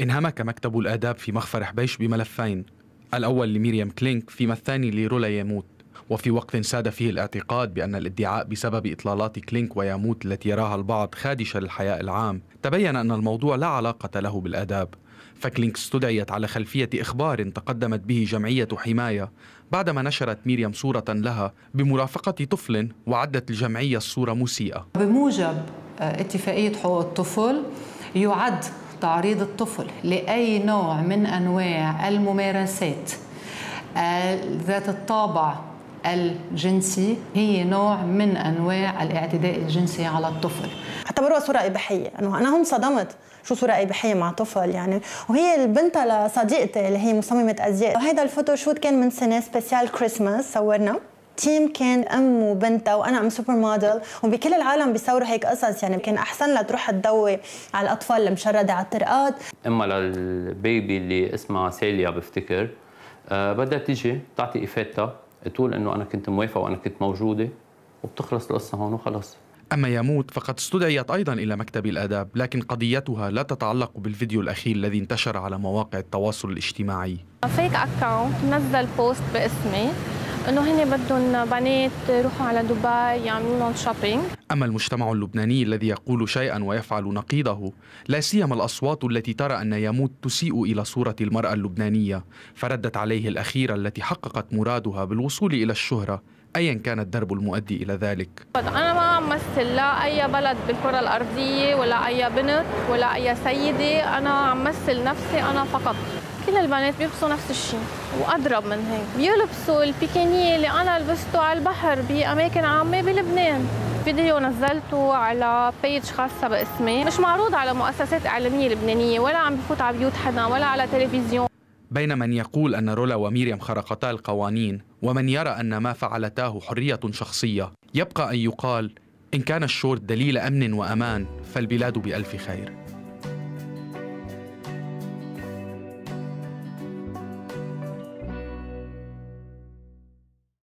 انهمك مكتب الآداب في مخفر حبيش بملفين الأول لميريام كلينك فيما الثاني لرولا يموت وفي وقت ساد فيه الاعتقاد بأن الادعاء بسبب إطلالات كلينك ويموت التي يراها البعض خادشة للحياء العام تبين أن الموضوع لا علاقة له بالآداب فكلينك استدعيت على خلفية إخبار تقدمت به جمعية حماية بعدما نشرت ميريام صورة لها بمرافقة طفل وعدت الجمعية الصورة مسيئة بموجب آه، اتفاقية حقوق الطفل يعد تعريض الطفل لاي نوع من انواع الممارسات ذات الطابع الجنسي هي نوع من انواع الاعتداء الجنسي على الطفل اعتبروها صوره اباحيه انه انا هم صدمت شو صوره اباحيه مع طفل يعني وهي البنت لصديقتي اللي هي مصممه ازياء وهذا الفوتو شوت كان من سنه سبيسيال كريسماس صورنا تيم كان ام وبنتها وانا ام سوبر موديل وبكل العالم بيصوروا هيك قصص يعني كان احسن لها تروح تضوي على الاطفال المشرده على الطرقات اما للبيبي اللي اسمها سيليا بفتكر أه بدها تيجي تعطي افادتها تقول انه انا كنت موافقه وانا كنت موجوده وبتخلص القصه هون وخلص أما يموت فقد استدعيت أيضا إلى مكتب الآداب لكن قضيتها لا تتعلق بالفيديو الأخير الذي انتشر على مواقع التواصل الاجتماعي فيك أكاونت نزل بوست باسمي انه هن بدهم بنات يروحوا على دبي يعملوا لهم شوبينج اما المجتمع اللبناني الذي يقول شيئا ويفعل نقيضه لا سيما الاصوات التي ترى ان يموت تسيء الى صوره المراه اللبنانيه فردت عليه الاخيره التي حققت مرادها بالوصول الى الشهره ايا كان الدرب المؤدي الى ذلك انا ما مثل لا اي بلد بالكره الارضيه ولا اي بنت ولا اي سيده انا عم مثل نفسي انا فقط كل البنات بيلبسوا نفس الشيء واضرب من هيك بيلبسوا البيكينيه اللي انا لبسته على البحر باماكن عامه بلبنان فيديو نزلته على بيج خاصة باسمي مش معروض على مؤسسات إعلامية لبنانية ولا عم بفوت على بيوت حدا ولا على تلفزيون بين من يقول أن رولا وميريام خرقتا القوانين ومن يرى أن ما فعلتاه حرية شخصية يبقى أن يقال إن كان الشورت دليل أمن وأمان فالبلاد بألف خير